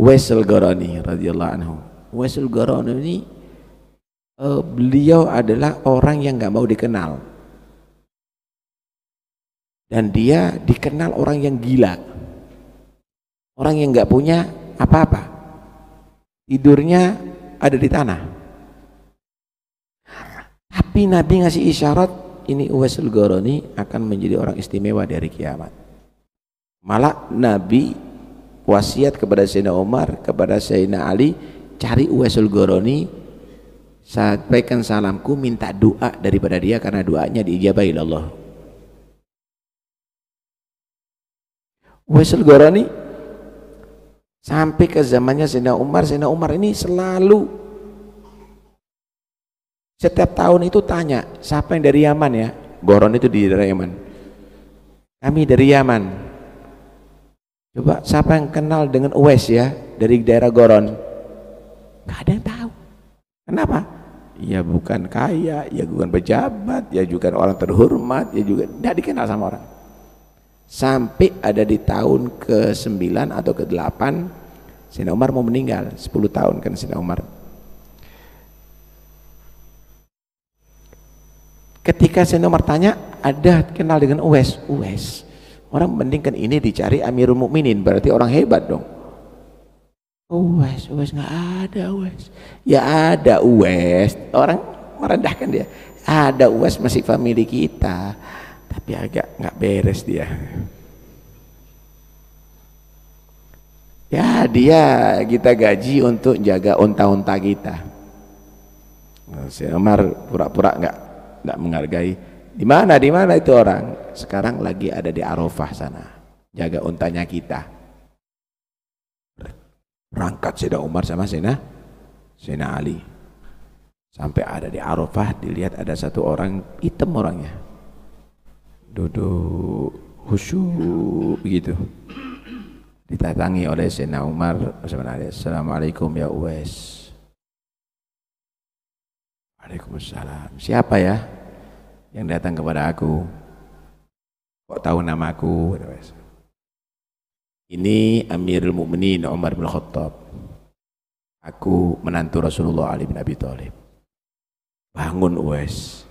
Wesel Gharani radhiyallahu anhu. Wesel Gharani ini uh, beliau adalah orang yang nggak mau dikenal. Dan dia dikenal orang yang gila. Orang yang nggak punya apa-apa. Tidurnya ada di tanah. Tapi Nabi ngasih isyarat ini Uwaisul Goroni akan menjadi orang istimewa dari kiamat. Malah Nabi wasiat kepada Sayyidina Umar kepada Sayyidina Ali cari Uwaisul Goroni sampaikan salamku minta doa daripada dia karena doanya diijabahi Allah Uwaisul Goroni sampai ke zamannya Sayyidina Umar Sayyidina Umar ini selalu setiap tahun itu tanya siapa yang dari Yaman ya Goron itu di daerah Yaman kami dari Yaman Coba siapa yang kenal dengan Uwes ya dari daerah Goron? Gak ada yang tahu. Kenapa? Ya bukan kaya, ya bukan pejabat, ya juga orang terhormat, ya juga tidak dikenal sama orang. Sampai ada di tahun ke-9 atau ke-8 Sina Umar mau meninggal, 10 tahun kan Sina Umar. Ketika Sina Umar tanya, ada kenal dengan Uwes, Uwes Orang mendingkan ini dicari Amirul Mukminin, berarti orang hebat dong. Uwes, oh, Uwes nggak ada Uwes. Ya ada Uwes, orang merendahkan dia. Ada Uwes masih family kita, tapi agak nggak beres dia. Ya dia kita gaji untuk jaga unta-unta kita. Nah, si Umar pura-pura nggak nggak menghargai di mana? Di mana itu orang? Sekarang lagi ada di Arafah sana. Jaga untanya kita. Berangkat Sina Umar sama Sina Sina Ali. Sampai ada di Arafah dilihat ada satu orang hitam orangnya. Duduk khusyuk begitu. Ditatangi oleh Sina Umar Assalamualaikum ya Uwais Waalaikumsalam. Siapa ya? yang datang kepada aku kok tahu namaku ini Amirul Mukminin Umar bin Khattab aku menantu Rasulullah Ali bin Abi Thalib bangun wes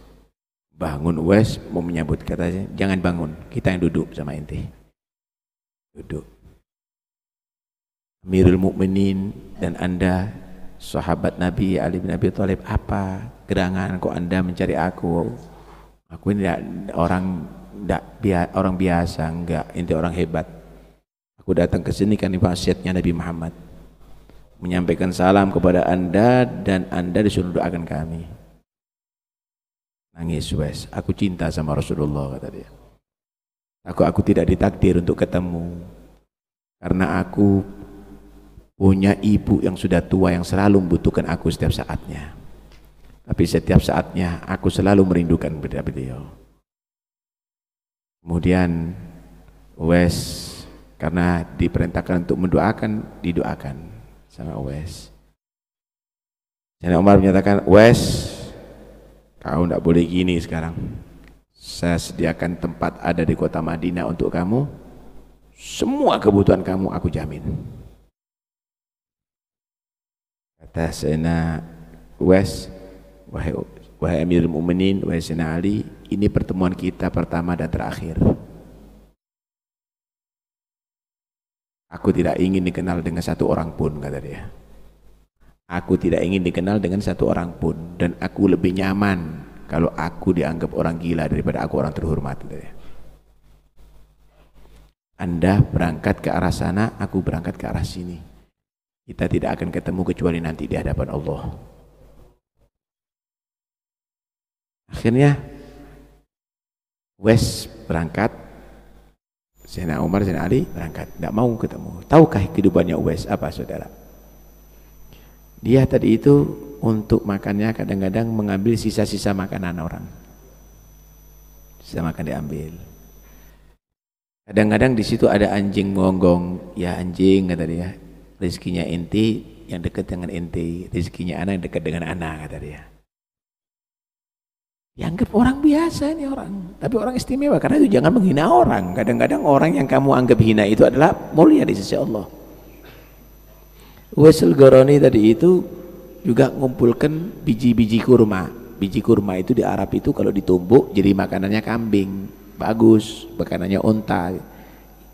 bangun wes mau menyambut katanya jangan bangun kita yang duduk sama inti duduk Amirul Mukminin dan anda sahabat Nabi Ali bin Abi Thalib apa gerangan kok anda mencari aku Aku ini tidak orang tidak orang biasa, enggak. Ini orang hebat. Aku datang ke sini kan wasiatnya Nabi Muhammad menyampaikan salam kepada anda dan anda disuruh doakan kami nangis wes aku cinta sama Rasulullah kata dia aku aku tidak ditakdir untuk ketemu karena aku punya ibu yang sudah tua yang selalu membutuhkan aku setiap saatnya tapi setiap saatnya aku selalu merindukan beda beliau. Kemudian Wes karena diperintahkan untuk mendoakan, didoakan sama Wes. Jadi Omar menyatakan, Wes, kau tidak boleh gini sekarang. Saya sediakan tempat ada di kota Madinah untuk kamu. Semua kebutuhan kamu aku jamin. Kata Sena Wes, wahai wahai Amir Mukminin, wahai Sina Ali, ini pertemuan kita pertama dan terakhir. Aku tidak ingin dikenal dengan satu orang pun, kata dia. Aku tidak ingin dikenal dengan satu orang pun dan aku lebih nyaman kalau aku dianggap orang gila daripada aku orang terhormat, kata dia. Anda berangkat ke arah sana, aku berangkat ke arah sini. Kita tidak akan ketemu kecuali nanti di hadapan Allah. akhirnya Wes berangkat Zainal Umar, Zainal Ali berangkat tidak mau ketemu, tahukah kehidupannya Wes apa saudara dia tadi itu untuk makannya kadang-kadang mengambil sisa-sisa makanan orang sisa makan diambil kadang-kadang di situ ada anjing monggong ya anjing kata dia Rizkinya inti yang dekat dengan inti Rizkinya anak yang dekat dengan anak kata dia dianggap ya, anggap orang biasa ini orang, tapi orang istimewa karena itu jangan menghina orang. Kadang-kadang orang yang kamu anggap hina itu adalah mulia di sisi Allah. Wesel Goroni tadi itu juga ngumpulkan biji-biji kurma. Biji kurma itu di Arab itu kalau ditumbuk jadi makanannya kambing, bagus, makanannya unta.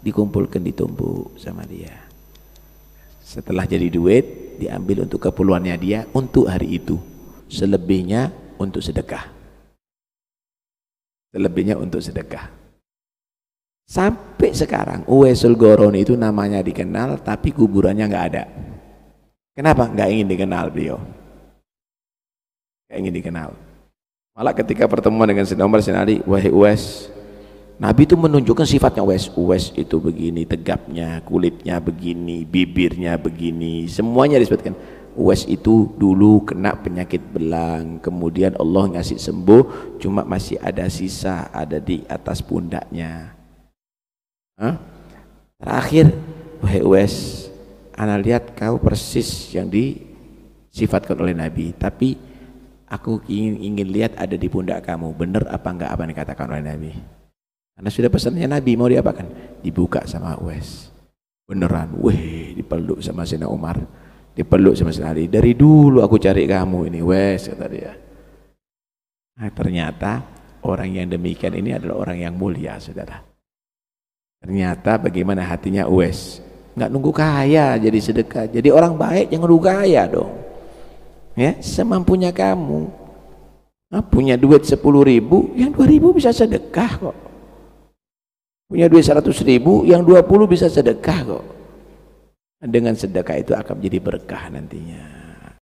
Dikumpulkan ditumbuk sama dia. Setelah jadi duit diambil untuk keperluannya dia untuk hari itu. Selebihnya untuk sedekah. Lebihnya untuk sedekah sampai sekarang Uwesul Goron itu namanya dikenal tapi kuburannya nggak ada kenapa nggak ingin dikenal beliau nggak ingin dikenal malah ketika pertemuan dengan Sina Umar Sina wahai Uwes Nabi itu menunjukkan sifatnya Uwes Uwes itu begini tegapnya kulitnya begini bibirnya begini semuanya disebutkan Uwais itu dulu kena penyakit belang kemudian Allah ngasih sembuh cuma masih ada sisa ada di atas pundaknya Hah? terakhir wahai Uwais Ana lihat kau persis yang disifatkan oleh Nabi tapi aku ingin, ingin lihat ada di pundak kamu benar apa enggak apa yang dikatakan oleh Nabi Karena sudah pesannya Nabi mau diapakan dibuka sama Uwais beneran weh dipeluk sama Sina Umar dipeluk sama sekali. dari dulu aku cari kamu ini wes kata dia nah, ternyata orang yang demikian ini adalah orang yang mulia saudara ternyata bagaimana hatinya wes nggak nunggu kaya jadi sedekah jadi orang baik yang nunggu kaya dong ya semampunya kamu nah, punya duit sepuluh ribu yang dua ribu bisa sedekah kok punya duit seratus ribu yang dua puluh bisa sedekah kok dengan sedekah itu akan menjadi berkah nantinya